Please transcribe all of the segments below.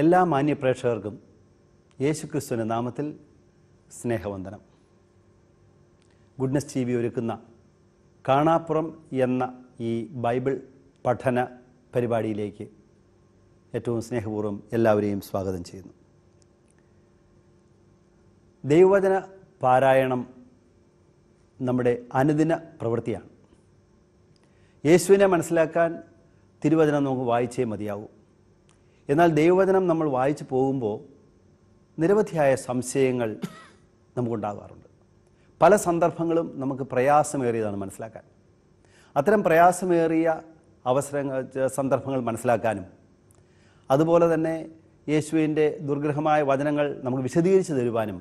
എല്ലാ മാന്യപ്രേക്ഷകർക്കും യേശുക്രിസ്തുവിൻ്റെ നാമത്തിൽ സ്നേഹവന്ദനം ഗുഡ്നസ് ടി വി ഒരുക്കുന്ന കാണാപ്പുറം എന്ന ഈ ബൈബിൾ പഠന പരിപാടിയിലേക്ക് ഏറ്റവും സ്നേഹപൂർവ്വം എല്ലാവരെയും സ്വാഗതം ചെയ്യുന്നു ദൈവവചന പാരായണം നമ്മുടെ അനുദിന പ്രവൃത്തിയാണ് യേശുവിനെ മനസ്സിലാക്കാൻ തിരുവചനം നമുക്ക് വായിച്ചേ മതിയാവും എന്നാൽ ദൈവവചനം നമ്മൾ വായിച്ചു പോകുമ്പോൾ നിരവധിയായ സംശയങ്ങൾ നമുക്കുണ്ടാകാറുണ്ട് പല സന്ദർഭങ്ങളും നമുക്ക് പ്രയാസമേറിയതാണ് മനസ്സിലാക്കാൻ അത്തരം പ്രയാസമേറിയ അവസരങ്ങൾ സന്ദർഭങ്ങൾ മനസ്സിലാക്കാനും അതുപോലെ തന്നെ യേശുവിൻ്റെ ദുർഗ്രഹമായ വചനങ്ങൾ നമുക്ക് വിശദീകരിച്ച് തരുവാനും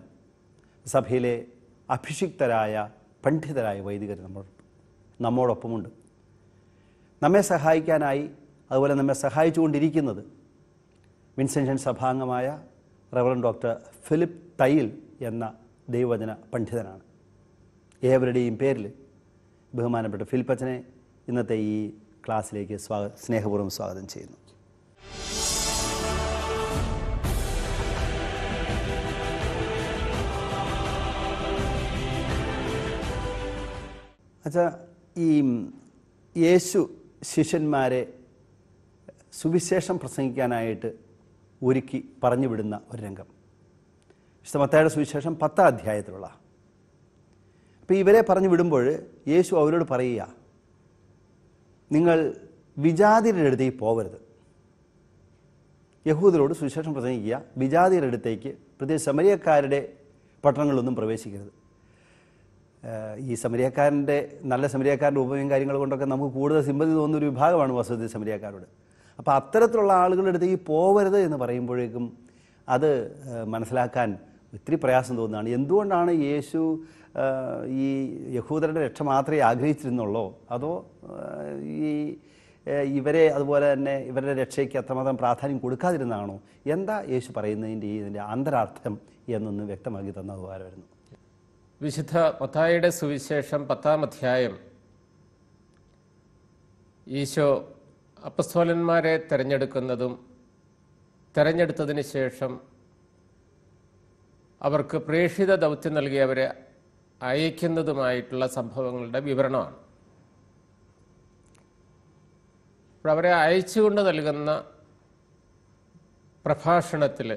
സഭയിലെ അഭിഷിക്തരായ പണ്ഡിതരായ വൈദികർ നമ്മൾ നമ്മോടൊപ്പമുണ്ട് നമ്മെ സഹായിക്കാനായി അതുപോലെ നമ്മെ സഹായിച്ചുകൊണ്ടിരിക്കുന്നത് വിൻസെൻഷൻ സഭാംഗമായ റവറൻ ഡോക്ടർ ഫിലിപ്പ് തയ്യിൽ എന്ന ദൈവവചന പണ്ഡിതനാണ് ഏവരുടെയും പേരിൽ ബഹുമാനപ്പെട്ട ഫിലിപ്പച്ചനെ ഇന്നത്തെ ഈ ക്ലാസ്സിലേക്ക് സ്വാഗ സ്നേഹപൂർവ്വം സ്വാഗതം ചെയ്യുന്നു അച്ഛാ ഈ യേശു ശിഷ്യന്മാരെ സുവിശേഷം പ്രസംഗിക്കാനായിട്ട് ഒരുക്കി പറഞ്ഞു വിടുന്ന ഒരു രംഗം വിശുദ്ധമത്തായുടെ സുവിശേഷം പത്താം അധ്യായത്തിലുള്ള അപ്പോൾ ഇവരെ പറഞ്ഞു വിടുമ്പോൾ യേശു അവരോട് പറയുക നിങ്ങൾ വിജാതിരുടെ അടുത്തേക്ക് പോകരുത് യഹൂദരോട് സുവിശേഷം പ്രസംഗിക്കുക വിജാതിയുടെ അടുത്തേക്ക് പ്രത്യേകിച്ച് സമരിയക്കാരുടെ പട്ടണങ്ങളിലൊന്നും പ്രവേശിക്കരുത് ഈ സമരിയക്കാരൻ്റെ നല്ല സമരിയക്കാരൻ്റെ ഉപമയും കാര്യങ്ങൾ കൊണ്ടൊക്കെ നമുക്ക് കൂടുതൽ സിമ്പതി തോന്നുന്ന ഒരു വിഭാഗമാണ് വസതി സമരിയക്കാരോട് അപ്പോൾ അത്തരത്തിലുള്ള ആളുകളുടെ അടുത്ത് ഈ പോവരുത് എന്ന് പറയുമ്പോഴേക്കും അത് മനസ്സിലാക്കാൻ ഒത്തിരി പ്രയാസം തോന്നുന്നതാണ് എന്തുകൊണ്ടാണ് യേശു ഈ യഹൂദരുടെ രക്ഷ മാത്രമേ ആഗ്രഹിച്ചിരുന്നുള്ളോ അതോ ഈ ഇവരെ അതുപോലെ തന്നെ ഇവരുടെ രക്ഷയ്ക്ക് അത്രമാത്രം പ്രാധാന്യം കൊടുക്കാതിരുന്നാണോ എന്താ യേശു പറയുന്നതിൻ്റെ ഇതിൻ്റെ അന്തരാർത്ഥം എന്നൊന്ന് വ്യക്തമാക്കി തന്ന ഉപകാരമായിരുന്നു വിശുദ്ധ മത്തായിയുടെ സുവിശേഷം പത്താം അധ്യായം ഈശോ അപ്പസ്തോലന്മാരെ തിരഞ്ഞെടുക്കുന്നതും തിരഞ്ഞെടുത്തതിന് ശേഷം അവർക്ക് പ്രേഷിത ദൗത്യം നൽകിയവരെ അയക്കുന്നതുമായിട്ടുള്ള സംഭവങ്ങളുടെ വിവരണമാണ് അവരെ അയച്ചുകൊണ്ട് നൽകുന്ന പ്രഭാഷണത്തിൽ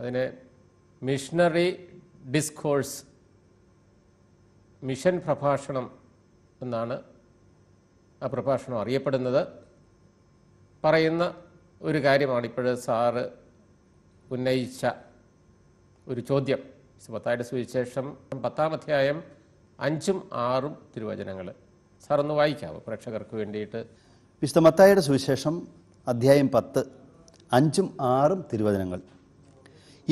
അതിനെ മിഷണറി ഡിസ്കോഴ്സ് മിഷൻ പ്രഭാഷണം എന്നാണ് ആ പ്രഭാഷണം അറിയപ്പെടുന്നത് പറയുന്ന ഒരു കാര്യമാണ് ഇപ്പോൾ സാറ് ഉന്നയിച്ച ഒരു ചോദ്യം മത്തായുടെ സുവിശേഷം പത്താം അധ്യായം അഞ്ചും ആറും തിരുവചനങ്ങൾ സാറൊന്ന് ഒന്ന് വായിക്കാമോ പ്രേക്ഷകർക്ക് വേണ്ടിയിട്ട് വിശുദ്ധ മത്തായുടെ സുവിശേഷം അധ്യായം പത്ത് അഞ്ചും ആറും തിരുവചനങ്ങൾ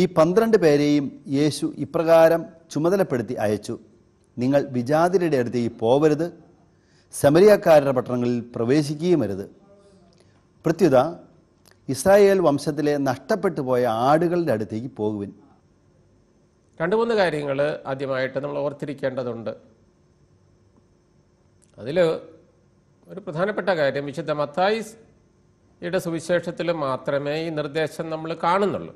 ഈ പന്ത്രണ്ട് പേരെയും യേശു ഇപ്രകാരം ചുമതലപ്പെടുത്തി അയച്ചു നിങ്ങൾ വിജാതിരുടെ അടുത്തേക്ക് പോവരുത് ശമരിയക്കാരുടെ പട്ടണങ്ങളിൽ പ്രവേശിക്കുകയും അരുത് പ്രത്യുത ഇസ്രായേൽ വംശത്തിലെ നഷ്ടപ്പെട്ടു പോയ ആടുകളുടെ അടുത്തേക്ക് പോകുവിൻ രണ്ട് മൂന്ന് കാര്യങ്ങൾ ആദ്യമായിട്ട് നമ്മൾ ഓർത്തിരിക്കേണ്ടതുണ്ട് അതിൽ ഒരു പ്രധാനപ്പെട്ട കാര്യം വിശുദ്ധ മത്തായിയുടെ സുവിശേഷത്തിൽ മാത്രമേ ഈ നിർദ്ദേശം നമ്മൾ കാണുന്നുള്ളൂ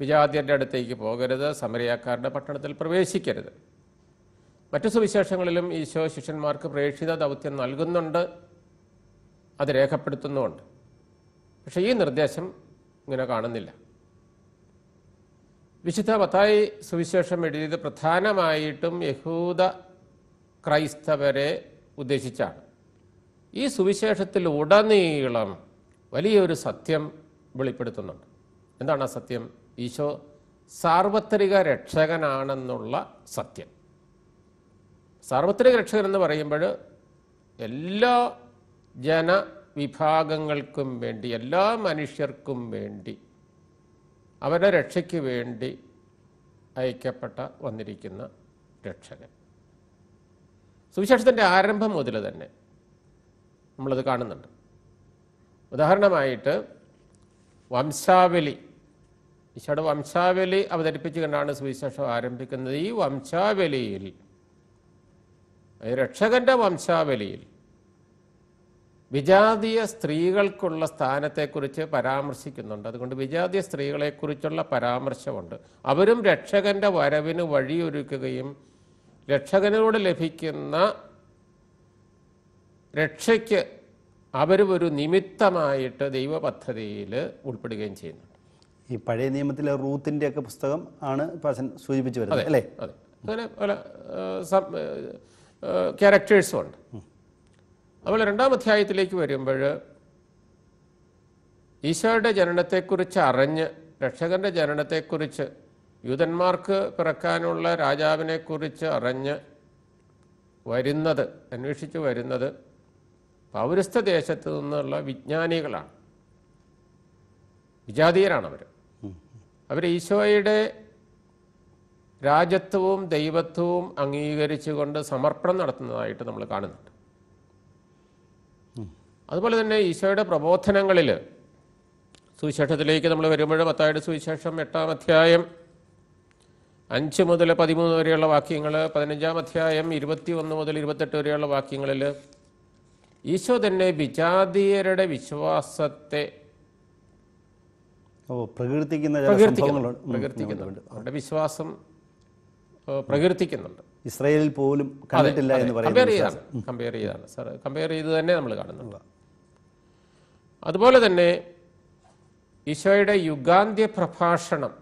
വിജാതിയരുടെ അടുത്തേക്ക് പോകരുത് സമരയാക്കാരുടെ പട്ടണത്തിൽ പ്രവേശിക്കരുത് മറ്റു സുവിശേഷങ്ങളിലും ഈശോ ശിഷ്യന്മാർക്ക് പ്രേക്ഷിത ദൗത്യം നൽകുന്നുണ്ട് അത് രേഖപ്പെടുത്തുന്നുമുണ്ട് പക്ഷേ ഈ നിർദ്ദേശം ഇങ്ങനെ കാണുന്നില്ല വിശുദ്ധ പത്തായി സുവിശേഷം എഴുതിയത് പ്രധാനമായിട്ടും യഹൂദ ക്രൈസ്തവരെ ഉദ്ദേശിച്ചാണ് ഈ സുവിശേഷത്തിൽ ഉടനീളം വലിയൊരു സത്യം വെളിപ്പെടുത്തുന്നുണ്ട് എന്താണ് ആ സത്യം ഈശോ സാർവത്രിക രക്ഷകനാണെന്നുള്ള സത്യം സാർവത്രിക രക്ഷകൻ എന്ന് പറയുമ്പോൾ എല്ലാ ജനവിഭാഗങ്ങൾക്കും വേണ്ടി എല്ലാ മനുഷ്യർക്കും വേണ്ടി അവരുടെ രക്ഷയ്ക്ക് വേണ്ടി അയക്കപ്പെട്ട വന്നിരിക്കുന്ന രക്ഷകൻ സുവിശേഷത്തിൻ്റെ ആരംഭം മുതൽ തന്നെ നമ്മളത് കാണുന്നുണ്ട് ഉദാഹരണമായിട്ട് വംശാവലി ഈശോയുടെ വംശാവലി അവതരിപ്പിച്ചുകൊണ്ടാണ് സുവിശേഷം ആരംഭിക്കുന്നത് ഈ വംശാവലിയിൽ രക്ഷകന്റെ വംശാവലിയിൽ വിജാതീയ സ്ത്രീകൾക്കുള്ള സ്ഥാനത്തെക്കുറിച്ച് പരാമർശിക്കുന്നുണ്ട് അതുകൊണ്ട് വിജാതീയ സ്ത്രീകളെക്കുറിച്ചുള്ള പരാമർശമുണ്ട് അവരും രക്ഷകന്റെ വരവിന് വഴിയൊരുക്കുകയും രക്ഷകനോട് ലഭിക്കുന്ന രക്ഷയ്ക്ക് അവരും ഒരു നിമിത്തമായിട്ട് ദൈവ പദ്ധതിയിൽ ഉൾപ്പെടുകയും ചെയ്യുന്നു ഈ പഴയ നിയമത്തിലെ റൂത്തിൻ്റെ ഒക്കെ പുസ്തകം ആണ് സൂചിപ്പിച്ചു വരുന്നത് അല്ലേ അങ്ങനെ പല ക്യാരക്ടേഴ്സും ഉണ്ട് അതുപോലെ രണ്ടാം അധ്യായത്തിലേക്ക് വരുമ്പോൾ ഈശോയുടെ ജനനത്തെക്കുറിച്ച് അറിഞ്ഞ് രക്ഷകന്റെ ജനനത്തെക്കുറിച്ച് യൂതന്മാർക്ക് പിറക്കാനുള്ള രാജാവിനെക്കുറിച്ച് അറിഞ്ഞ് വരുന്നത് അന്വേഷിച്ച് വരുന്നത് പൗരസ്ഥ ദേശത്തു നിന്നുള്ള വിജ്ഞാനികളാണ് വിജാതീയരാണ് അവർ അവർ ഈശോയുടെ രാജ്യത്വവും ദൈവത്വവും അംഗീകരിച്ചുകൊണ്ട് സമർപ്പണം നടത്തുന്നതായിട്ട് നമ്മൾ കാണുന്നുണ്ട് അതുപോലെ തന്നെ ഈശോയുടെ പ്രബോധനങ്ങളിൽ സുവിശേഷത്തിലേക്ക് നമ്മൾ വരുമ്പോൾ പത്തായുടെ സുവിശേഷം എട്ടാം അധ്യായം അഞ്ച് മുതൽ പതിമൂന്ന് വരെയുള്ള വാക്യങ്ങൾ പതിനഞ്ചാം അധ്യായം ഇരുപത്തി ഒന്ന് മുതൽ ഇരുപത്തെട്ട് വരെയുള്ള വാക്യങ്ങളിൽ ഈശോ തന്നെ വിജാതീയരുടെ വിശ്വാസത്തെ പ്രകീർത്തിക്കുന്ന പ്രകീർത്തിക്കുന്നുണ്ട് അവരുടെ വിശ്വാസം പ്രകീർത്തിക്കുന്നുണ്ട് ഇസ്രയേലിൽ പോലും കണ്ടിട്ടില്ല എന്ന് കമ്പയർ ചെയ്താണ് കമ്പയർ ചെയ്താണ് സാർ കമ്പയർ ചെയ്ത് തന്നെ നമ്മൾ കാണുന്നുണ്ട് അതുപോലെ തന്നെ ഈശോയുടെ യുഗാന്ത്യ പ്രഭാഷണം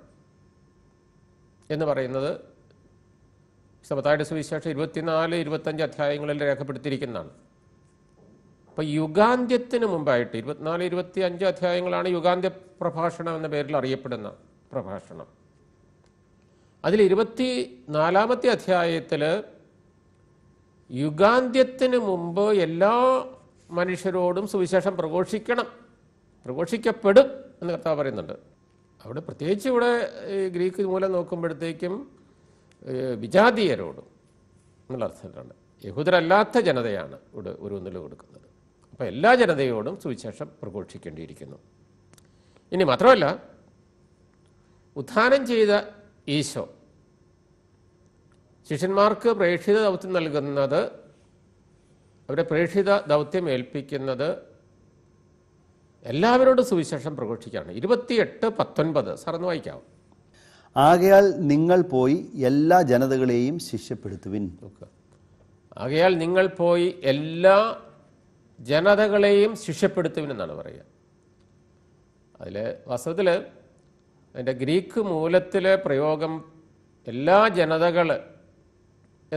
എന്ന് പറയുന്നത് സമതായുടെ സുവിശേഷം ഇരുപത്തിനാല് ഇരുപത്തഞ്ച് അധ്യായങ്ങളിൽ രേഖപ്പെടുത്തിയിരിക്കുന്നതാണ് അപ്പോൾ യുഗാന്ത്യത്തിന് മുമ്പായിട്ട് ഇരുപത്തിനാല് ഇരുപത്തി അഞ്ച് അധ്യായങ്ങളാണ് യുഗാന്ത്യ പ്രഭാഷണം എന്ന പേരിൽ അറിയപ്പെടുന്ന പ്രഭാഷണം അതിൽ ഇരുപത്തി നാലാമത്തെ അധ്യായത്തിൽ യുഗാന്ത്യത്തിന് മുമ്പ് എല്ലാ മനുഷ്യരോടും സുവിശേഷം പ്രഘോഷിക്കണം പ്രഘോഷിക്കപ്പെടും എന്ന് കർത്താവ് പറയുന്നുണ്ട് അവിടെ പ്രത്യേകിച്ച് ഇവിടെ ഗ്രീക്ക് മൂലം നോക്കുമ്പോഴത്തേക്കും വിജാതീയരോടും എന്നുള്ള അർത്ഥത്തിലാണ് യഹൂദരല്ലാത്ത ജനതയാണ് ഇവിടെ ഒരു ഒന്നിൽ കൊടുക്കുന്നത് അപ്പോൾ എല്ലാ ജനതയോടും സുവിശേഷം പ്രഘോഷിക്കേണ്ടിയിരിക്കുന്നു ഇനി മാത്രമല്ല ഉത്ഥാനം ചെയ്ത ഈശോ ശിഷ്യന്മാർക്ക് പ്രേക്ഷിത ദൗത്യം നൽകുന്നത് അവരെ പ്രേക്ഷിത ദൗത്യം ഏൽപ്പിക്കുന്നത് എല്ലാവരോടും സുവിശേഷം പ്രഘോഷിക്കുകയാണ് ഇരുപത്തിയെട്ട് പത്തൊൻപത് സാറൊന്ന് വായിക്കാം ആകയാൽ നിങ്ങൾ പോയി എല്ലാ ജനതകളെയും ശിഷ്യപ്പെടുത്തുവിൻ ആകയാൽ നിങ്ങൾ പോയി എല്ലാ ജനതകളെയും എന്നാണ് പറയുക അതിൽ വാസ്തവത്തിൽ അതിൻ്റെ ഗ്രീക്ക് മൂലത്തിലെ പ്രയോഗം എല്ലാ ജനതകൾ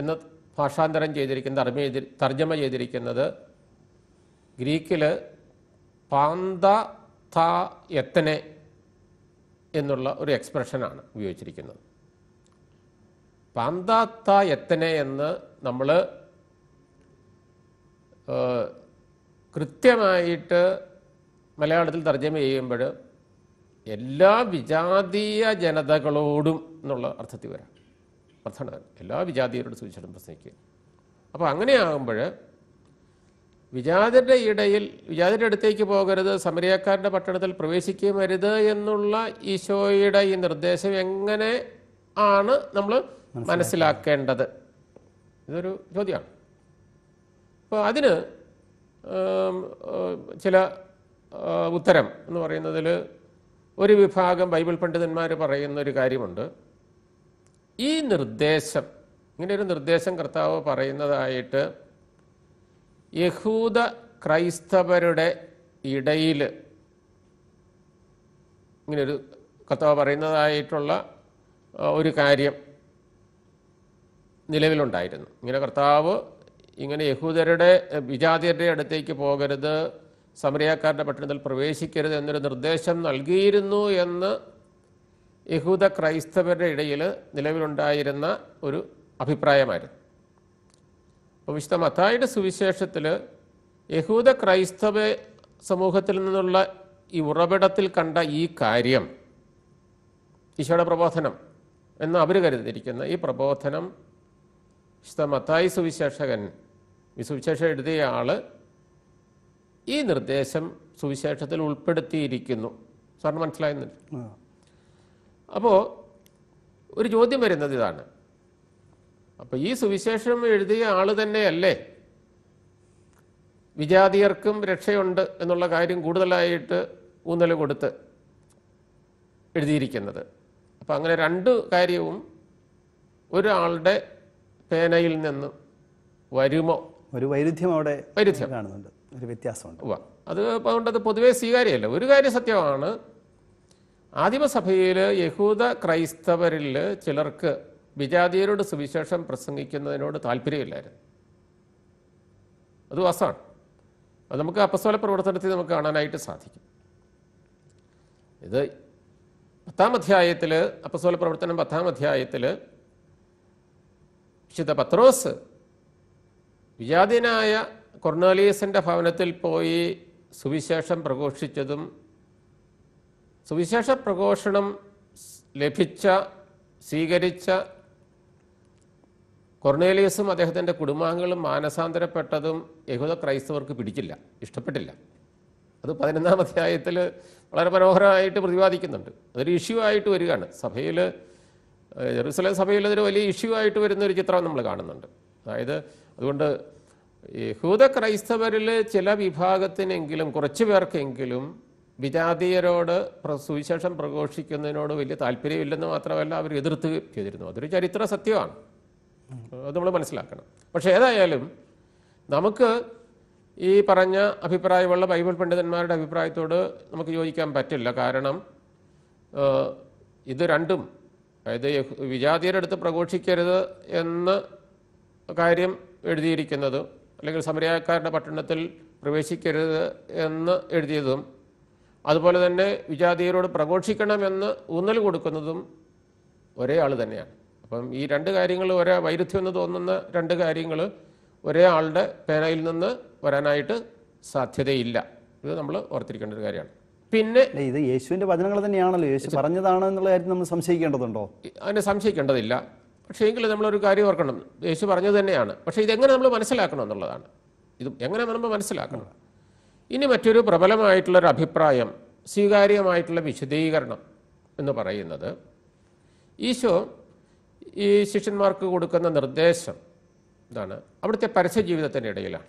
എന്ന് ഭാഷാന്തരം ചെയ്തിരിക്കുന്ന തർമ്മ തർജ്ജമ ചെയ്തിരിക്കുന്നത് ഗ്രീക്കിൽ പാന്ത ത എത്തനെ എന്നുള്ള ഒരു എക്സ്പ്രഷനാണ് ഉപയോഗിച്ചിരിക്കുന്നത് ത എത്തനെ എന്ന് നമ്മൾ കൃത്യമായിട്ട് മലയാളത്തിൽ തർജ്ജമ ചെയ്യുമ്പോൾ എല്ലാ വിജാതീയ ജനതകളോടും എന്നുള്ള അർത്ഥത്തിൽ വരാം അർത്ഥമാണ് എല്ലാ വിജാതീയരോടും സുവിശേഷം പ്രസംഗിക്കുക അപ്പോൾ അങ്ങനെയാകുമ്പോൾ വിജാതരുടെ ഇടയിൽ വിജാതരുടെ അടുത്തേക്ക് പോകരുത് സമരിയക്കാരുടെ പട്ടണത്തിൽ പ്രവേശിക്കുകയും വരുത് എന്നുള്ള ഈശോയുടെ ഈ നിർദ്ദേശം എങ്ങനെ ആണ് നമ്മൾ മനസ്സിലാക്കേണ്ടത് ഇതൊരു ചോദ്യമാണ് അപ്പോൾ അതിന് ചില ഉത്തരം എന്ന് പറയുന്നതിൽ ഒരു വിഭാഗം ബൈബിൾ പണ്ഡിതന്മാർ പറയുന്ന ഒരു കാര്യമുണ്ട് ഈ നിർദ്ദേശം ഇങ്ങനെ ഒരു നിർദ്ദേശം കർത്താവ് പറയുന്നതായിട്ട് യഹൂദ ക്രൈസ്തവരുടെ ഇടയിൽ ഇങ്ങനൊരു കർത്താവ് പറയുന്നതായിട്ടുള്ള ഒരു കാര്യം നിലവിലുണ്ടായിരുന്നു ഇങ്ങനെ കർത്താവ് ഇങ്ങനെ യഹൂദരുടെ വിജാതിയരുടെ അടുത്തേക്ക് പോകരുത് സമരിയാക്കാരുടെ പട്ടണത്തിൽ പ്രവേശിക്കരുത് എന്നൊരു നിർദ്ദേശം നൽകിയിരുന്നു എന്ന് യഹൂദ ക്രൈസ്തവരുടെ ഇടയിൽ നിലവിലുണ്ടായിരുന്ന ഒരു അഭിപ്രായമായിരുന്നു അപ്പോൾ വിശുദ്ധ മത്തായുടെ സുവിശേഷത്തിൽ യഹൂദ ക്രൈസ്തവ സമൂഹത്തിൽ നിന്നുള്ള ഈ ഉറവിടത്തിൽ കണ്ട ഈ കാര്യം ഈശോയുടെ പ്രബോധനം എന്ന് അവർ കരുതിയിരിക്കുന്ന ഈ പ്രബോധനം വിശുദ്ധ മത്തായി സുവിശേഷകൻ ഈ സുവിശേഷം എഴുതിയ ആൾ ഈ നിർദ്ദേശം സുവിശേഷത്തിൽ ഉൾപ്പെടുത്തിയിരിക്കുന്നു സാറിന് മനസ്സിലായെന്നില്ല അപ്പോൾ ഒരു ചോദ്യം വരുന്നത് ഇതാണ് അപ്പോൾ ഈ സുവിശേഷം എഴുതിയ ആൾ തന്നെയല്ലേ വിജാതിയർക്കും രക്ഷയുണ്ട് എന്നുള്ള കാര്യം കൂടുതലായിട്ട് ഊന്നൽ കൊടുത്ത് എഴുതിയിരിക്കുന്നത് അപ്പം അങ്ങനെ രണ്ട് കാര്യവും ഒരാളുടെ പേനയിൽ നിന്ന് വരുമോ ഒരു വൈരുദ്ധ്യം അവിടെ വൈരുദ്ധ്യം കാണുന്നുണ്ട് ഒരു വ്യത്യാസമുണ്ട് അത് അത് പൊതുവെ സ്വീകാര്യമല്ല ഒരു കാര്യം സത്യമാണ് ആദിമസഭയിൽ യഹൂദ ക്രൈസ്തവരിൽ ചിലർക്ക് വിജാതീയരോട് സുവിശേഷം പ്രസംഗിക്കുന്നതിനോട് താല്പര്യമില്ലായിരുന്നു അത് വസാണ് അത് നമുക്ക് അപസ്വല പ്രവർത്തനത്തിൽ നമുക്ക് കാണാനായിട്ട് സാധിക്കും ഇത് പത്താം അധ്യായത്തിൽ അപ്പസ്വല പ്രവർത്തനം പത്താം അധ്യായത്തിൽ വിശുദ്ധ പത്രോസ് വിജാതിനായ കൊർണാലിയസിൻ്റെ ഭവനത്തിൽ പോയി സുവിശേഷം പ്രഘോഷിച്ചതും സുവിശേഷ പ്രഘോഷണം ലഭിച്ച സ്വീകരിച്ച കൊർണേലിയസും അദ്ദേഹത്തിൻ്റെ കുടുംബാംഗങ്ങളും മാനസാന്തരപ്പെട്ടതും യഹൂദ ക്രൈസ്തവർക്ക് പിടിച്ചില്ല ഇഷ്ടപ്പെട്ടില്ല അത് പതിനൊന്നാം അധ്യായത്തിൽ വളരെ മനോഹരമായിട്ട് പ്രതിപാദിക്കുന്നുണ്ട് അതൊരു ഇഷ്യൂ ആയിട്ട് വരികയാണ് സഭയിൽ ജെറുസലേം സഭയിൽ അതൊരു വലിയ ഇഷ്യൂ ആയിട്ട് വരുന്ന ഒരു ചിത്രം നമ്മൾ കാണുന്നുണ്ട് അതായത് അതുകൊണ്ട് യഹൂദ ക്രൈസ്തവരിൽ ചില വിഭാഗത്തിനെങ്കിലും കുറച്ച് പേർക്കെങ്കിലും വിജാതീയരോട് സുവിശേഷം പ്രഘോഷിക്കുന്നതിനോട് വലിയ താല്പര്യമില്ലെന്ന് മാത്രമല്ല അവർ എതിർത്ത് ചെയ്തിരുന്നു അതൊരു ചരിത്ര സത്യമാണ് അത് നമ്മൾ മനസ്സിലാക്കണം പക്ഷേ ഏതായാലും നമുക്ക് ഈ പറഞ്ഞ അഭിപ്രായമുള്ള ബൈബിൾ പണ്ഡിതന്മാരുടെ അഭിപ്രായത്തോട് നമുക്ക് യോജിക്കാൻ പറ്റില്ല കാരണം ഇത് രണ്ടും അതായത് വിജാതീയരെടുത്ത് പ്രഘോഷിക്കരുത് എന്ന കാര്യം എഴുതിയിരിക്കുന്നത് അല്ലെങ്കിൽ സമരക്കാരുടെ പട്ടണത്തിൽ പ്രവേശിക്കരുത് എന്ന് എഴുതിയതും അതുപോലെ തന്നെ വിജാതീയരോട് പ്രഘോഷിക്കണമെന്ന് ഊന്നൽ കൊടുക്കുന്നതും ഒരേ ആൾ തന്നെയാണ് അപ്പം ഈ രണ്ട് കാര്യങ്ങൾ ഒരേ വൈരുദ്ധ്യം എന്ന് തോന്നുന്ന രണ്ട് കാര്യങ്ങൾ ഒരേ ആളുടെ പേനയിൽ നിന്ന് വരാനായിട്ട് സാധ്യതയില്ല ഇത് നമ്മൾ ഓർത്തിരിക്കേണ്ട ഒരു കാര്യമാണ് പിന്നെ ഇത് യേശുവിന്റെ വചനങ്ങൾ തന്നെയാണല്ലോ യേശു പറഞ്ഞതാണ് എന്നുള്ള കാര്യം നമ്മൾ സംശയിക്കേണ്ടതുണ്ടോ അതിനെ സംശയിക്കേണ്ടതില്ല പക്ഷേ എങ്കിലും നമ്മളൊരു കാര്യം ഓർക്കണം യേശു പറഞ്ഞത് തന്നെയാണ് പക്ഷേ ഇതെങ്ങനെ നമ്മൾ മനസ്സിലാക്കണം എന്നുള്ളതാണ് ഇത് എങ്ങനെ നമ്മൾ മനസ്സിലാക്കണം ഇനി മറ്റൊരു പ്രബലമായിട്ടുള്ളൊരു അഭിപ്രായം സ്വീകാര്യമായിട്ടുള്ള വിശദീകരണം എന്ന് പറയുന്നത് ഈശോ ഈ ശിഷ്യന്മാർക്ക് കൊടുക്കുന്ന നിർദ്ദേശം ഇതാണ് അവിടുത്തെ പരസ്യ ജീവിതത്തിൻ്റെ ഇടയിലാണ്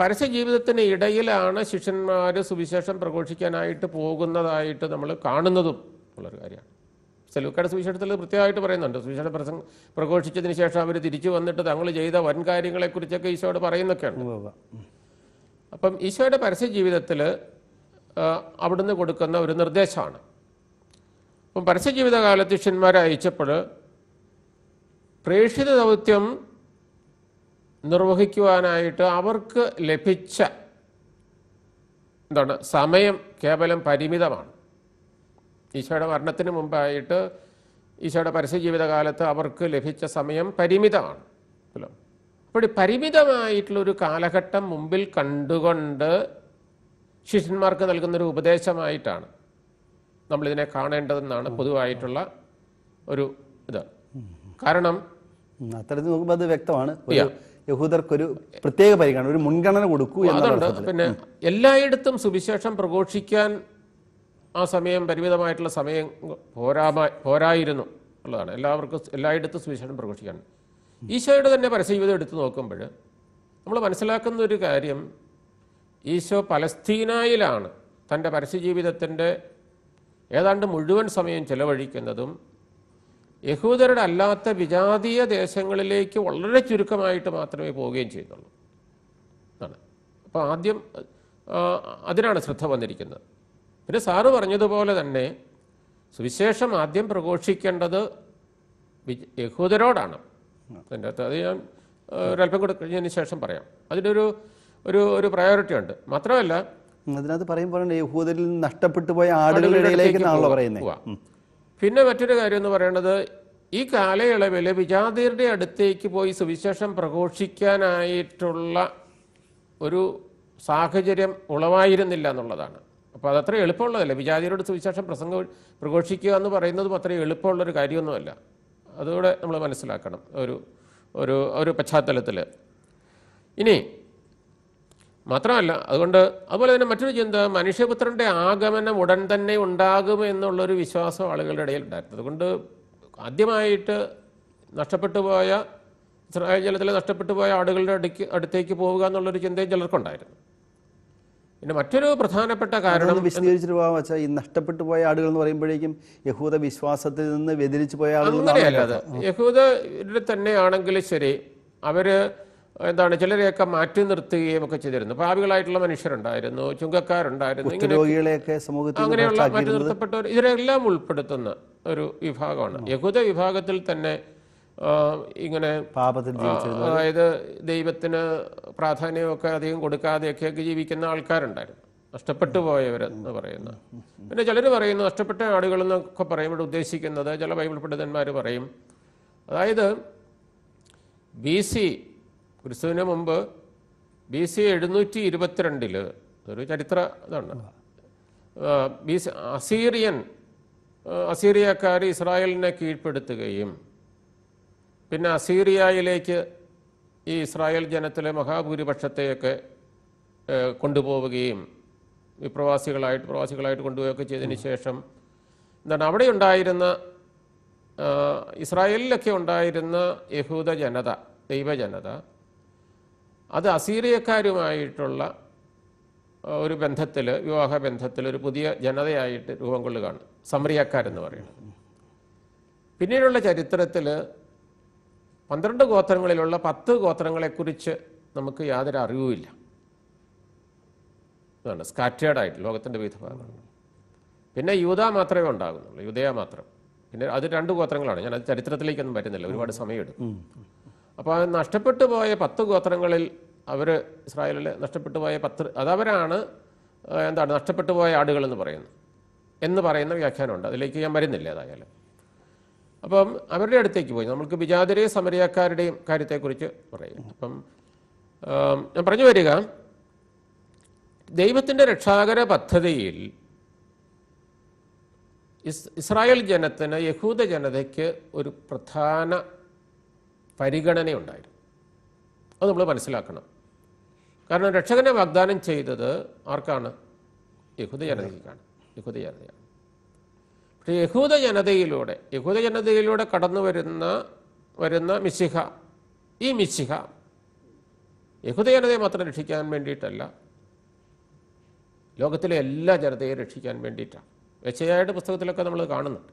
പരസ്യ ജീവിതത്തിന് ഇടയിലാണ് ശിഷ്യന്മാർ സുവിശേഷം പ്രഘോഷിക്കാനായിട്ട് പോകുന്നതായിട്ട് നമ്മൾ കാണുന്നതും ഉള്ളൊരു കാര്യമാണ് സെലൂക്കാട് സുവിശേഷത്തിൽ കൃത്യമായിട്ട് പറയുന്നുണ്ട് സുവിശേഷ പ്രസംഗ പ്രഘോഷിച്ചതിന് ശേഷം അവർ തിരിച്ചു വന്നിട്ട് തങ്ങൾ ചെയ്ത വൻ കാര്യങ്ങളെക്കുറിച്ചൊക്കെ ഈശോയോട് പറയുന്നൊക്കെയാണ് അപ്പം ഈശോയുടെ പരസ്യ ജീവിതത്തിൽ അവിടുന്ന് കൊടുക്കുന്ന ഒരു നിർദ്ദേശമാണ് അപ്പം പരസ്യ കാലത്ത് ശിഷ്യന്മാരെ അയച്ചപ്പോൾ പ്രേക്ഷിത ദൗത്യം നിർവഹിക്കുവാനായിട്ട് അവർക്ക് ലഭിച്ച എന്താണ് സമയം കേവലം പരിമിതമാണ് ഈശോയുടെ മരണത്തിന് മുമ്പായിട്ട് ഈശോയുടെ പരസ്യ ജീവിതകാലത്ത് അവർക്ക് ലഭിച്ച സമയം പരിമിതമാണ് അല്ലോ അപ്പോൾ പരിമിതമായിട്ടുള്ളൊരു കാലഘട്ടം മുമ്പിൽ കണ്ടുകൊണ്ട് ശിഷ്യന്മാർക്ക് നൽകുന്നൊരു ഉപദേശമായിട്ടാണ് നമ്മളിതിനെ കാണേണ്ടതെന്നാണ് പൊതുവായിട്ടുള്ള ഒരു ഇത് കാരണം അത്തരത്തിൽ നോക്കുമ്പോൾ അത് വ്യക്തമാണ് യഹൂദർക്കൊരു പ്രത്യേക പരിഗണന ഒരു മുൻഗണന കൊടുക്കൂ അതുകൊണ്ട് പിന്നെ എല്ലായിടത്തും സുവിശേഷം പ്രഘോഷിക്കാൻ ആ സമയം പരിമിതമായിട്ടുള്ള സമയം പോരാ പോരായിരുന്നു ഉള്ളതാണ് എല്ലാവർക്കും എല്ലായിടത്തും സുവിശേഷം പ്രഘോഷിക്കാൻ ഈശോയുടെ തന്നെ പരസ്യജീവിതം എടുത്തു നോക്കുമ്പോൾ നമ്മൾ മനസ്സിലാക്കുന്ന ഒരു കാര്യം ഈശോ പലസ്തീനായിലാണ് തൻ്റെ പരസ്യജീവിതത്തിൻ്റെ ഏതാണ്ട് മുഴുവൻ സമയം ചെലവഴിക്കുന്നതും യഹൂദരുടെ അല്ലാത്ത വിജാതീയ ദേശങ്ങളിലേക്ക് വളരെ ചുരുക്കമായിട്ട് മാത്രമേ പോവുകയും ചെയ്യുന്നുള്ളൂ ആണ് അപ്പോൾ ആദ്യം അതിനാണ് ശ്രദ്ധ വന്നിരിക്കുന്നത് പിന്നെ സാറ് പറഞ്ഞതുപോലെ തന്നെ സുവിശേഷം ആദ്യം പ്രഘോഷിക്കേണ്ടത് യഹൂദരോടാണ് അതിൻ്റെ അത് ഞാൻ ഒരല്പം കൂടെ കഴിഞ്ഞതിന് ശേഷം പറയാം അതിനൊരു ഒരു ഒരു പ്രയോറിറ്റി ഉണ്ട് മാത്രമല്ല അതിനകത്ത് പറയുമ്പോൾ യഹൂദരിൽ നഷ്ടപ്പെട്ടു പോയ ആടുകളിലേക്കാണല്ലോ പറയുന്നത് പിന്നെ മറ്റൊരു കാര്യം എന്ന് പറയുന്നത് ഈ കാലയളവിൽ വിജാതിയരുടെ അടുത്തേക്ക് പോയി സുവിശേഷം പ്രഘോഷിക്കാനായിട്ടുള്ള ഒരു സാഹചര്യം ഉളവായിരുന്നില്ല എന്നുള്ളതാണ് അപ്പോൾ അതത്ര എളുപ്പമുള്ളതല്ല വിജാതിയരോട് സുവിശേഷം പ്രസംഗം പ്രഘോഷിക്കുക എന്ന് പറയുന്നതും അത്ര എളുപ്പമുള്ളൊരു കാര്യമൊന്നുമല്ല അതുകൂടെ നമ്മൾ മനസ്സിലാക്കണം ഒരു ഒരു ഒരു പശ്ചാത്തലത്തിൽ ഇനി മാത്രമല്ല അതുകൊണ്ട് അതുപോലെ തന്നെ മറ്റൊരു ചിന്ത മനുഷ്യപുത്രൻ്റെ ആഗമനം ഉടൻ തന്നെ ഉണ്ടാകും എന്നുള്ളൊരു വിശ്വാസം ആളുകളുടെ ഇടയിൽ ഉണ്ടായിരുന്നു അതുകൊണ്ട് ആദ്യമായിട്ട് നഷ്ടപ്പെട്ടു പോയ ഇസ്രായേൽ ജലത്തിൽ നഷ്ടപ്പെട്ടു പോയ ആളുകളുടെ അടുക്ക് അടുത്തേക്ക് പോവുക എന്നുള്ളൊരു ചിന്തയും ചിലർക്കുണ്ടായിരുന്നു പിന്നെ മറ്റൊരു പ്രധാനപ്പെട്ട കാരണം വിശദീകരിച്ചിട്ട് വെച്ചാൽ ഈ നഷ്ടപ്പെട്ടു പോയ ആളുകൾ എന്ന് പറയുമ്പോഴേക്കും യഹൂദ വിശ്വാസത്തിൽ നിന്ന് വ്യതിരിച്ച് പോയ ആളുകൾ അങ്ങനെയല്ല തന്നെ യഹൂദരുടെ ശരി അവര് എന്താണ് ചിലരെയൊക്കെ മാറ്റി നിർത്തുകയും ഒക്കെ ചെയ്തിരുന്നു പാവികളായിട്ടുള്ള മനുഷ്യരുണ്ടായിരുന്നു ചുങ്കക്കാരുണ്ടായിരുന്നു രോഗികളെയൊക്കെ സമൂഹത്തിൽ അങ്ങനെയുള്ള മാറ്റി നിർത്തപ്പെട്ടവർ ഇതിനെല്ലാം ഉൾപ്പെടുത്തുന്ന ഒരു വിഭാഗമാണ് യഹൂദ വിഭാഗത്തിൽ തന്നെ ഇങ്ങനെ പാപത്തിൽ അതായത് ദൈവത്തിന് പ്രാധാന്യമൊക്കെ അധികം കൊടുക്കാതെയൊക്കെയൊക്കെ ജീവിക്കുന്ന ആൾക്കാരുണ്ടായിരുന്നു നഷ്ടപ്പെട്ടു പോയവരെന്ന് പറയുന്ന പിന്നെ ചിലർ പറയുന്നു നഷ്ടപ്പെട്ട ആളുകൾ എന്നൊക്കെ ഇവിടെ ഉദ്ദേശിക്കുന്നത് ചില ബൈബിൾ പണ്ഡിതന്മാർ പറയും അതായത് ബി സി ക്രിസ്തുവിന് മുമ്പ് ബി സി എഴുന്നൂറ്റി ഇരുപത്തിരണ്ടില് ഒരു ചരിത്ര ഇതാണ് ബി സി അസീറിയൻ അസീറിയക്കാർ ഇസ്രായേലിനെ കീഴ്പ്പെടുത്തുകയും പിന്നെ അസീറിയയിലേക്ക് ഈ ഇസ്രായേൽ ജനത്തിലെ മഹാഭൂരിപക്ഷത്തെയൊക്കെ കൊണ്ടുപോവുകയും വിപ്രവാസികളായിട്ട് പ്രവാസികളായിട്ട് കൊണ്ടുപോവുകയൊക്കെ ചെയ്തതിന് ശേഷം എന്താണ് അവിടെ ഉണ്ടായിരുന്ന ഇസ്രായേലിലൊക്കെ ഉണ്ടായിരുന്ന യഹൂദ ജനത ദൈവജനത അത് അസീറിയക്കാരുമായിട്ടുള്ള ഒരു ബന്ധത്തിൽ വിവാഹ ബന്ധത്തിൽ ഒരു പുതിയ ജനതയായിട്ട് രൂപം കൊള്ളുകയാണ് സമറിയക്കാരെന്ന് പറയുന്നത് പിന്നീടുള്ള ചരിത്രത്തിൽ പന്ത്രണ്ട് ഗോത്രങ്ങളിലുള്ള പത്ത് ഗോത്രങ്ങളെക്കുറിച്ച് നമുക്ക് യാതൊരു അറിവുമില്ല അതാണ് സ്കാറ്റേഡ് ആയിട്ട് ലോകത്തിൻ്റെ വിവിധ ഭാഗങ്ങളിൽ പിന്നെ യൂത മാത്രമേ ഉണ്ടാകുന്നുള്ളൂ യുദയ മാത്രം പിന്നെ അത് രണ്ട് ഗോത്രങ്ങളാണ് ഞാൻ അത് ചരിത്രത്തിലേക്കൊന്നും പറ്റുന്നില്ല ഒരുപാട് സമയമെടുക്കും അപ്പോൾ അത് നഷ്ടപ്പെട്ടു പോയ പത്ത് ഗോത്രങ്ങളിൽ അവർ ഇസ്രായേലിൽ നഷ്ടപ്പെട്ടു പോയ പത്ത് അതവരാണ് എന്താണ് നഷ്ടപ്പെട്ടു പോയ ആടുകൾ എന്ന് പറയുന്നത് എന്ന് പറയുന്ന വ്യാഖ്യാനമുണ്ട് അതിലേക്ക് ഞാൻ വരുന്നില്ല ഏതായാലും അപ്പം അവരുടെ അടുത്തേക്ക് പോയി നമ്മൾക്ക് വിജാതരെയും സമരിയാക്കാരുടെയും കാര്യത്തെക്കുറിച്ച് പറയും അപ്പം ഞാൻ പറഞ്ഞു വരിക ദൈവത്തിൻ്റെ രക്ഷാകര പദ്ധതിയിൽ ഇസ് ഇസ്രായേൽ ജനത്തിന് യഹൂദ ജനതയ്ക്ക് ഒരു പ്രധാന പരിഗണനയുണ്ടായിരുന്നു അത് നമ്മൾ മനസ്സിലാക്കണം കാരണം രക്ഷകനെ വാഗ്ദാനം ചെയ്തത് ആർക്കാണ് യഹൂദ ജനതയ്ക്കാണ് യഹൂദ ജനതയാണ് യഹൂദ ജനതയിലൂടെ യഹൂദ ജനതയിലൂടെ കടന്നു വരുന്ന വരുന്ന മിശിഹ ഈ മിശിഹ യഹൂദ ജനതയെ മാത്രം രക്ഷിക്കാൻ വേണ്ടിയിട്ടല്ല ലോകത്തിലെ എല്ലാ ജനതയെയും രക്ഷിക്കാൻ വേണ്ടിയിട്ടാണ് വെച്ചയായിട്ട് പുസ്തകത്തിലൊക്കെ നമ്മൾ കാണുന്നുണ്ട്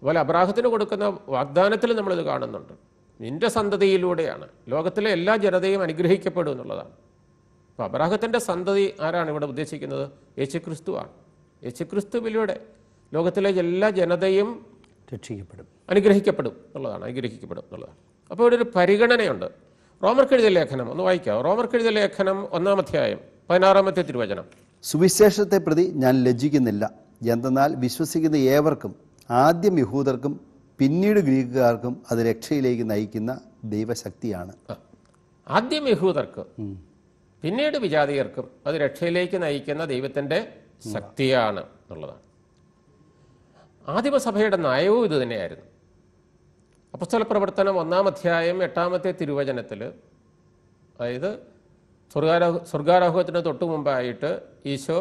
അതുപോലെ അബ്രാഹത്തിന് കൊടുക്കുന്ന വാഗ്ദാനത്തിൽ നമ്മളിത് കാണുന്നുണ്ട് നിന്റെ സന്തതിയിലൂടെയാണ് ലോകത്തിലെ എല്ലാ ജനതയും അനുഗ്രഹിക്കപ്പെടും എന്നുള്ളതാണ് അപ്പോൾ അബ്രാഹത്തിൻ്റെ സന്തതി ആരാണ് ഇവിടെ ഉദ്ദേശിക്കുന്നത് യേശുക്രിസ്തുവാണ് യേശുക്രിസ്തുവിലൂടെ ലോകത്തിലെ എല്ലാ ജനതയും രക്ഷിക്കപ്പെടും അനുഗ്രഹിക്കപ്പെടും എന്നുള്ളതാണ് അനുഗ്രഹിക്കപ്പെടും എന്നുള്ളതാണ് അപ്പോൾ ഇവിടെ ഒരു പരിഗണനയുണ്ട് റോമർ റോമർക്കെഴുതിയ ലേഖനം ഒന്ന് വായിക്കാം റോമർ റോമർക്കെഴുതിയ ലേഖനം ഒന്നാമധ്യായം പതിനാറാമത്തെ തിരുവചനം സുവിശേഷത്തെ പ്രതി ഞാൻ ലജ്ജിക്കുന്നില്ല എന്തെന്നാൽ വിശ്വസിക്കുന്ന ഏവർക്കും ആദ്യം യഹൂദർക്കും പിന്നീട് ഗ്രീക്കുകാർക്കും അത് രക്ഷയിലേക്ക് നയിക്കുന്ന ദൈവശക്തിയാണ് ആദ്യം യഹൂദർക്ക് പിന്നീട് വിജാതീയർക്കും അത് രക്ഷയിലേക്ക് നയിക്കുന്ന ദൈവത്തിൻ്റെ ശക്തിയാണ് എന്നുള്ളതാണ് ആദിമസഭയുടെ നയവും ഇത് തന്നെയായിരുന്നു അപ്പസ്ഥല പ്രവർത്തനം ഒന്നാം അധ്യായം എട്ടാമത്തെ തിരുവചനത്തിൽ അതായത് സ്വർഗാരോഹ സ്വർഗാരോഹത്തിന് തൊട്ടു മുമ്പായിട്ട് ഈശോ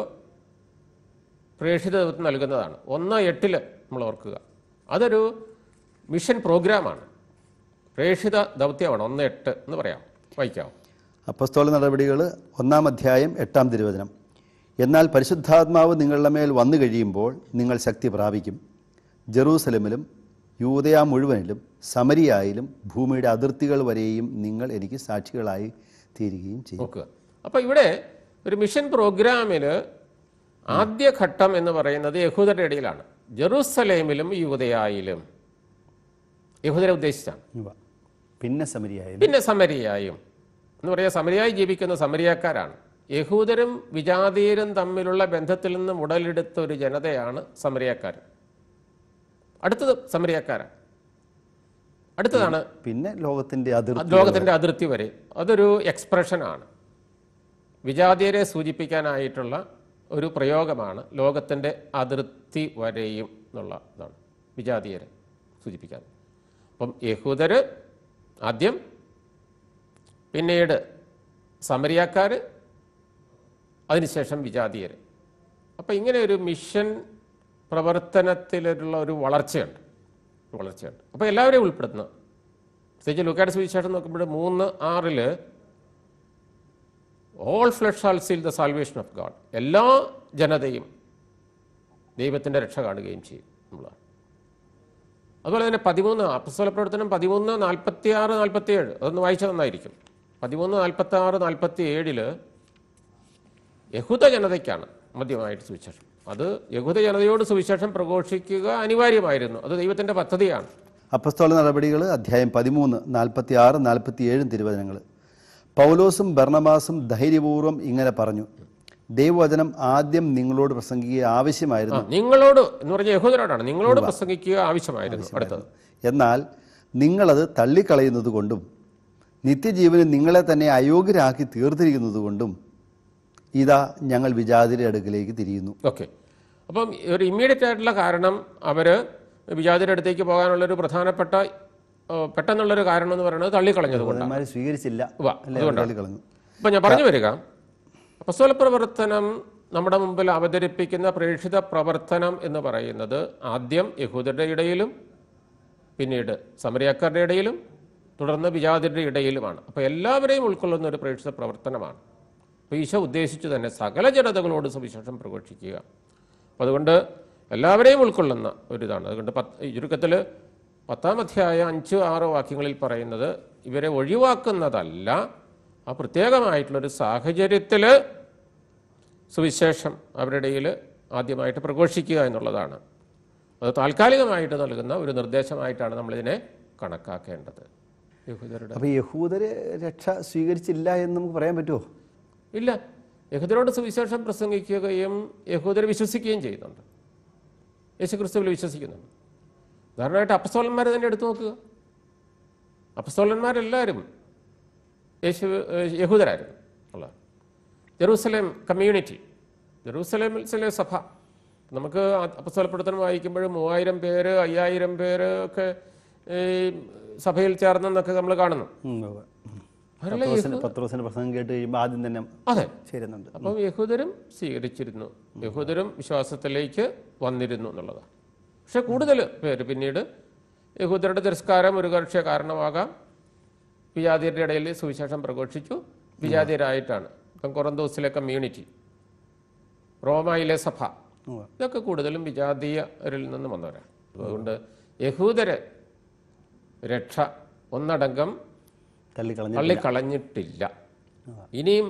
പ്രേക്ഷിത ദൈവത്തിന് നൽകുന്നതാണ് ഒന്ന് എട്ടിൽ നമ്മൾ ഓർക്കുക അതൊരു മിഷൻ പ്രോഗ്രാമാണ് പ്രേക്ഷിത ദൗത്യമാണ് ഒന്ന് എട്ട് എന്ന് പറയാം വായിക്കാം അപ്പസ്തോല നടപടികൾ ഒന്നാം അധ്യായം എട്ടാം തിരുവചനം എന്നാൽ പരിശുദ്ധാത്മാവ് നിങ്ങളുടെ മേൽ വന്നു കഴിയുമ്പോൾ നിങ്ങൾ ശക്തി പ്രാപിക്കും ജെറൂസലമിലും യൂതയ മുഴുവനിലും സമരിയായാലും ഭൂമിയുടെ അതിർത്തികൾ വരെയും നിങ്ങൾ എനിക്ക് സാക്ഷികളായി തീരുകയും ചെയ്യും അപ്പോൾ ഇവിടെ ഒരു മിഷൻ പ്രോഗ്രാമിൽ ആദ്യഘട്ടം എന്ന് പറയുന്നത് യഹൂദരുടെ ഇടയിലാണ് ജെറൂസലേമിലും യുവതയായിലും യഹൂദരെ ഉദ്ദേശിച്ചാണ് പിന്നെ സമരിയായും പിന്നെ സമരിയായും എന്ന് പറയാ സമരിയായി ജീവിക്കുന്ന സമരിയാക്കാരാണ് യഹൂദരും വിജാതീരും തമ്മിലുള്ള ബന്ധത്തിൽ നിന്നും ഉടലെടുത്ത ഒരു ജനതയാണ് സമരിയാക്കാർ അടുത്തത് സമരക്കാരാണ് അടുത്തതാണ് പിന്നെ ലോകത്തിന്റെ അതിർത്തി ലോകത്തിന്റെ അതിർത്തി വരെ അതൊരു എക്സ്പ്രഷനാണ് വിജാതീയരെ സൂചിപ്പിക്കാനായിട്ടുള്ള ഒരു പ്രയോഗമാണ് ലോകത്തിൻ്റെ അതിർത്തി വരെയും എന്നുള്ള ഇതാണ് വിജാതീയരെ സൂചിപ്പിക്കാൻ അപ്പം യഹൂദർ ആദ്യം പിന്നീട് സമരിയാക്കാർ അതിനുശേഷം വിജാതീയർ അപ്പം ഇങ്ങനെ ഒരു മിഷൻ പ്രവർത്തനത്തിലുള്ള ഒരു വളർച്ചയുണ്ട് വളർച്ചയുണ്ട് അപ്പോൾ എല്ലാവരെയും ഉൾപ്പെടുത്തുന്ന പ്രത്യേകിച്ച് ലുക്കാഡ് സുവിശേഷം നോക്കുമ്പോൾ മൂന്ന് ആറിൽ all flesh shall see the salvation of God എല്ലാ ജനതയും ദൈവത്തിൻ്റെ രക്ഷ കാണുകയും ചെയ്യും നമ്മളാണ് അതുപോലെ തന്നെ പതിമൂന്ന് അപ്പസ്വല പ്രവർത്തനം പതിമൂന്ന് നാൽപ്പത്തി ആറ് നാൽപ്പത്തി ഏഴ് അതൊന്ന് വായിച്ചു നന്നായിരിക്കും പതിമൂന്ന് നാൽപ്പത്തി ആറ് നാൽപ്പത്തി ഏഴില് യഹൂദ ജനതയ്ക്കാണ് മദ്യമായിട്ട് സുവിശേഷം അത് യഹൂദ ജനതയോട് സുവിശേഷം പ്രഘോഷിക്കുക അനിവാര്യമായിരുന്നു അത് ദൈവത്തിന്റെ പദ്ധതിയാണ് അപ്പസ്തോല നടപടികൾ അധ്യായം പതിമൂന്ന് നാൽപ്പത്തി ആറ് നാൽപ്പത്തി ഏഴും തിരുവചനങ്ങൾ പൗലോസും ബർണബാസും ധൈര്യപൂർവ്വം ഇങ്ങനെ പറഞ്ഞു ദൈവവചനം ആദ്യം നിങ്ങളോട് പ്രസംഗിക്കുക ആവശ്യമായിരുന്നു നിങ്ങളോട് എന്ന് പറഞ്ഞ യഹൂദരോടാണ് നിങ്ങളോട് പ്രസംഗിക്കുക ആവശ്യമായിരുന്നു എന്നാൽ നിങ്ങളത് തള്ളിക്കളയുന്നത് കൊണ്ടും നിത്യജീവന് നിങ്ങളെ തന്നെ അയോഗ്യരാക്കി തീർത്തിരിക്കുന്നത് കൊണ്ടും ഇതാ ഞങ്ങൾ വിജാതിരെ അടുക്കിലേക്ക് തിരിയുന്നു ഓക്കെ അപ്പം ഒരു ഇമ്മീഡിയറ്റ് ആയിട്ടുള്ള കാരണം അവർ വിജാതിയുടെ അടുത്തേക്ക് പോകാനുള്ളൊരു പ്രധാനപ്പെട്ട പെട്ടെന്നുള്ളൊരു കാരണം എന്ന് പറയുന്നത് തള്ളിക്കളഞ്ഞത് കൊണ്ടാണ് സ്വീകരിച്ചില്ല അപ്പം ഞാൻ പറഞ്ഞു വരിക അപസ്വല പ്രവർത്തനം നമ്മുടെ മുമ്പിൽ അവതരിപ്പിക്കുന്ന പ്രേക്ഷിത പ്രവർത്തനം എന്ന് പറയുന്നത് ആദ്യം യഹൂദരുടെ ഇടയിലും പിന്നീട് സമരക്കാരുടെ ഇടയിലും തുടർന്ന് വിജാതിരുടെ ഇടയിലുമാണ് അപ്പോൾ എല്ലാവരെയും ഉൾക്കൊള്ളുന്ന ഒരു പ്രേക്ഷിത പ്രവർത്തനമാണ് അപ്പോൾ ഈശോ ഉദ്ദേശിച്ചു തന്നെ സകല ജനതകളോട് സുവിശേഷം പ്രഘോഷിക്കുക അപ്പം അതുകൊണ്ട് എല്ലാവരെയും ഉൾക്കൊള്ളുന്ന ഒരിതാണ് അതുകൊണ്ട് പത്ത് ചുരുക്കത്തിൽ പത്താം അധ്യായ അഞ്ച് ആറ് വാക്യങ്ങളിൽ പറയുന്നത് ഇവരെ ഒഴിവാക്കുന്നതല്ല ആ പ്രത്യേകമായിട്ടുള്ളൊരു സാഹചര്യത്തിൽ സുവിശേഷം അവരുടെ ആദ്യമായിട്ട് പ്രഘോഷിക്കുക എന്നുള്ളതാണ് അത് താൽക്കാലികമായിട്ട് നൽകുന്ന ഒരു നിർദ്ദേശമായിട്ടാണ് നമ്മളിതിനെ കണക്കാക്കേണ്ടത് യഹൂദരുടെ അപ്പോൾ യഹൂദർ രക്ഷ സ്വീകരിച്ചില്ല എന്ന് നമുക്ക് പറയാൻ പറ്റുമോ ഇല്ല യഹൂദരോട് സുവിശേഷം പ്രസംഗിക്കുകയും യഹൂദരെ വിശ്വസിക്കുകയും ചെയ്യുന്നുണ്ട് യേശു ക്രിസ്തുവിൽ വിശ്വസിക്കുന്നുണ്ട് ഉദാഹരണമായിട്ട് അപ്പസ്തോലന്മാരെ തന്നെ എടുത്തു നോക്കുക അപ്പസ്തോലന്മാരെല്ലാവരും യേശു യഹൂദരായിരുന്നു അല്ല ജെറൂസലേം കമ്മ്യൂണിറ്റി ജെറൂസലേമിൽ ചില സഭ നമുക്ക് അപ്പസ്തോലപ്പെടുത്തണം വായിക്കുമ്പോഴും മൂവായിരം പേര് അയ്യായിരം പേര് ഒക്കെ ഈ സഭയിൽ ചേർന്നെന്നൊക്കെ നമ്മൾ കാണുന്നു പത്രോസിന്റെ പ്രസംഗം കേട്ട് ആദ്യം തന്നെ അതെ അപ്പം യഹൂദരും സ്വീകരിച്ചിരുന്നു യഹൂദരും വിശ്വാസത്തിലേക്ക് വന്നിരുന്നു എന്നുള്ളതാണ് പക്ഷെ കൂടുതൽ പേര് പിന്നീട് യഹൂദരുടെ തിരസ്കാരം ഒരു കക്ഷ കാരണമാകാം വിജാതിയരുടെ ഇടയിൽ സുവിശേഷം പ്രഘോഷിച്ചു വിജാതിയരായിട്ടാണ് ഇപ്പം ദിവസത്തിലെ കമ്മ്യൂണിറ്റി റോമയിലെ സഭ ഇതൊക്കെ കൂടുതലും വിജാതീയരിൽ നിന്ന് വന്നവരാണ് അതുകൊണ്ട് യഹൂദരെ രക്ഷ ഒന്നടങ്കം തള്ളിക്കളഞ്ഞിട്ടില്ല ഇനിയും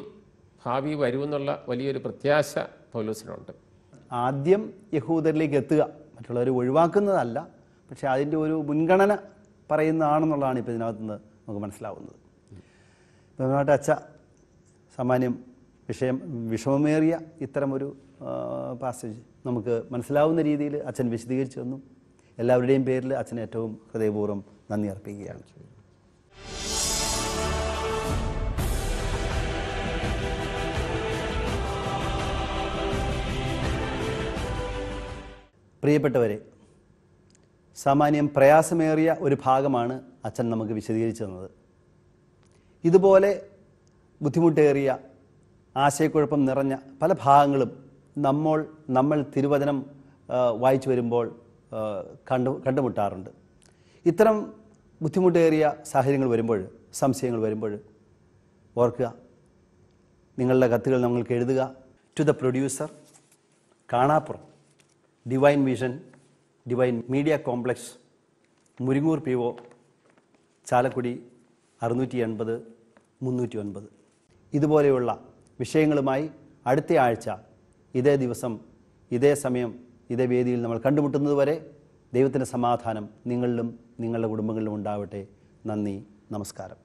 ഭാവി വരുമെന്നുള്ള വലിയൊരു പ്രത്യാശ പൗലോസിനുണ്ട് ആദ്യം യഹൂദരിലേക്ക് എത്തുക മറ്റുള്ളവർ ഒഴിവാക്കുന്നതല്ല പക്ഷേ അതിൻ്റെ ഒരു മുൻഗണന പറയുന്നതാണെന്നുള്ളതാണ് ഇപ്പോൾ ഇതിനകത്ത് നിന്ന് നമുക്ക് മനസ്സിലാവുന്നത് ബഹുമാനപ്പെട്ട അച്ഛ സാമാന്യം വിഷയം വിഷമമേറിയ ഇത്തരമൊരു പാസേജ് നമുക്ക് മനസ്സിലാവുന്ന രീതിയിൽ അച്ഛൻ വിശദീകരിച്ചു തന്നു എല്ലാവരുടെയും പേരിൽ അച്ഛൻ ഏറ്റവും ഹൃദയപൂർവ്വം നന്ദി അർപ്പിക്കുകയാണ് പ്രിയപ്പെട്ടവരെ സാമാന്യം പ്രയാസമേറിയ ഒരു ഭാഗമാണ് അച്ഛൻ നമുക്ക് വിശദീകരിച്ചു തന്നത് ഇതുപോലെ ബുദ്ധിമുട്ടേറിയ ആശയക്കുഴപ്പം നിറഞ്ഞ പല ഭാഗങ്ങളും നമ്മൾ നമ്മൾ തിരുവചനം വായിച്ചു വരുമ്പോൾ കണ്ടു കണ്ടുമുട്ടാറുണ്ട് ഇത്തരം ബുദ്ധിമുട്ടേറിയ സാഹചര്യങ്ങൾ വരുമ്പോൾ സംശയങ്ങൾ വരുമ്പോൾ ഓർക്കുക നിങ്ങളുടെ കത്തുകൾ നമ്മൾക്ക് എഴുതുക to the producer Kanappuram Divine Vision Divine Media Complex Muringoor P O Chalakudy അറുന്നൂറ്റി എൺപത് മുന്നൂറ്റി ഒൻപത് ഇതുപോലെയുള്ള വിഷയങ്ങളുമായി അടുത്ത ആഴ്ച ഇതേ ദിവസം ഇതേ സമയം ഇതേ വേദിയിൽ നമ്മൾ കണ്ടുമുട്ടുന്നതുവരെ ദൈവത്തിൻ്റെ സമാധാനം നിങ്ങളിലും നിങ്ങളുടെ കുടുംബങ്ങളിലും ഉണ്ടാവട്ടെ നന്ദി നമസ്കാരം